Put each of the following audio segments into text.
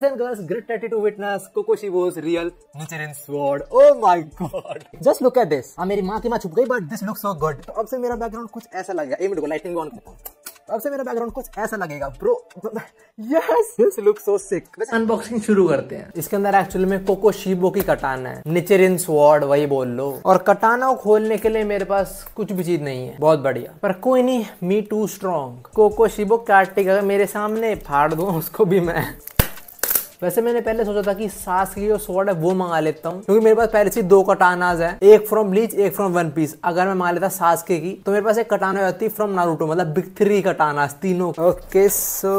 girls, great tattoo to witness real sword. Oh my god! Just look at this. but this looks so good. Kokushibo की katana है कटाना खोलने के लिए मेरे पास कुछ भी चीज नहीं है बहुत बढ़िया पर कोई नहीं me too strong Kokushibo काट मेरे सामने फाड़ दू उसको भी मैं वैसे मैंने पहले सोचा था कि सास की जो स्वॉर्ड है वो मंगा लेता हूँ क्योंकि मेरे पास पहले से दो कटानाज है एक फ्रॉम ब्लीच एक फ्रॉम वन पीस अगर मैं मंगा लेता सास के की तो मेरे पास एक कटाना जाती फ्रॉम नारूटो मतलब बिग थ्री कटानाज तीनों okay so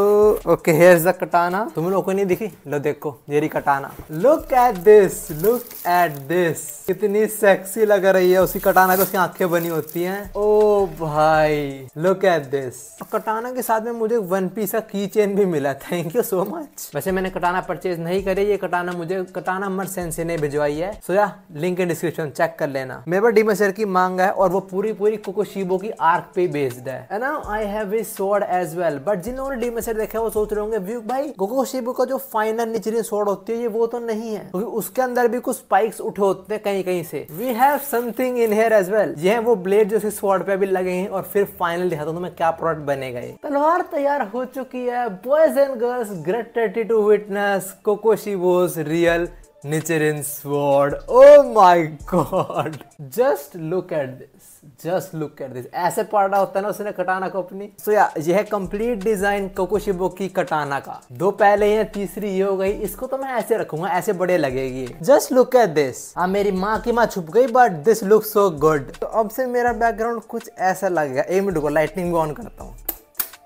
okay here the katana तुम लोग को नहीं दिखी लो देखो जेरी katana look at this look at this कितनी सेक्सी लग रही है उसी कटाना पे उसकी आंखें बनी होती हैं ओ oh, भाई लुक एट दिस कटाना के साथ में मुझे वन पीस का की चेन भी मिला थैंक यू सो मच वैसे मैंने कटाना परचेज नहीं करे ये कटाना मुझे कटाना अमर सेन से ने भिजवाई है सो या लिंक इन डिस्क्रिप्शन चेक कर लेना मेरे मेबर डीमेसर की मांग है और वो पूरी पूरी कुकोशीबो की आर्क पे बेस्ड है and now I have his sword as well but जिन्होंने डीमेसर देखा वो सोच रहे होंगे व्यू भाई कुकोशीबो का जो फाइनल निचली सोर्ड होती है ये वो तो नहीं है क्योंकि उसके अंदर भी कुछ स्पाइक्स उठे होते हैं कहीं कहीं से we have something in here as well ये वो ब्लेड जो स्वॉर्ड पे भी लगे हैं और फिर फाइनल दिखाता हूँ मैं क्या प्रोडक्ट बने गए तलवार तैयार हो चुकी है boys and girls great to witness yes, Kokoshibo's real Nichiren sword. Oh my god. Just look at this. Just look at this. ऐसे पाड़ा होता है ना उसने कटाना को अपनी सो so या yeah, यह है कंप्लीट डिजाइन कोकोशिबो की कटाना का दो पहले ही तीसरी ये हो गई इसको तो मैं ऐसे रखूंगा ऐसे बड़े लगेगी जस्ट लुक एट दिस हाँ मेरी माँ की माँ छुप गई but this look so good तो अब से मेरा बैकग्राउंड कुछ ऐसा लगेगा एक मिनट को लाइटिंग ऑन करता हूँ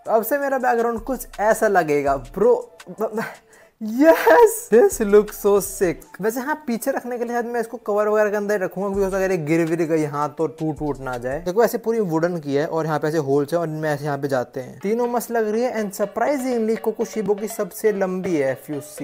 तो अब से मेरा बैकग्राउंड कुछ ऐसा लगेगा bro yes this look so sick वैसे हाँ पीछे रखने के लिए शायद मैं इसको कवर वगैरह के अंदर रखूंगा क्योंकि हो सकता है गिर गिर गई हाँ तो टूट टूट ना जाए देखो ऐसे पूरी वुडन की है और यहाँ पे ऐसे होल्स है और इनमें ऐसे यहाँ पे जाते हैं तीनों मस्त लग रही है एंड सरप्राइजिंगली कोकोशिबो की सबसे लंबी है एफ यू सी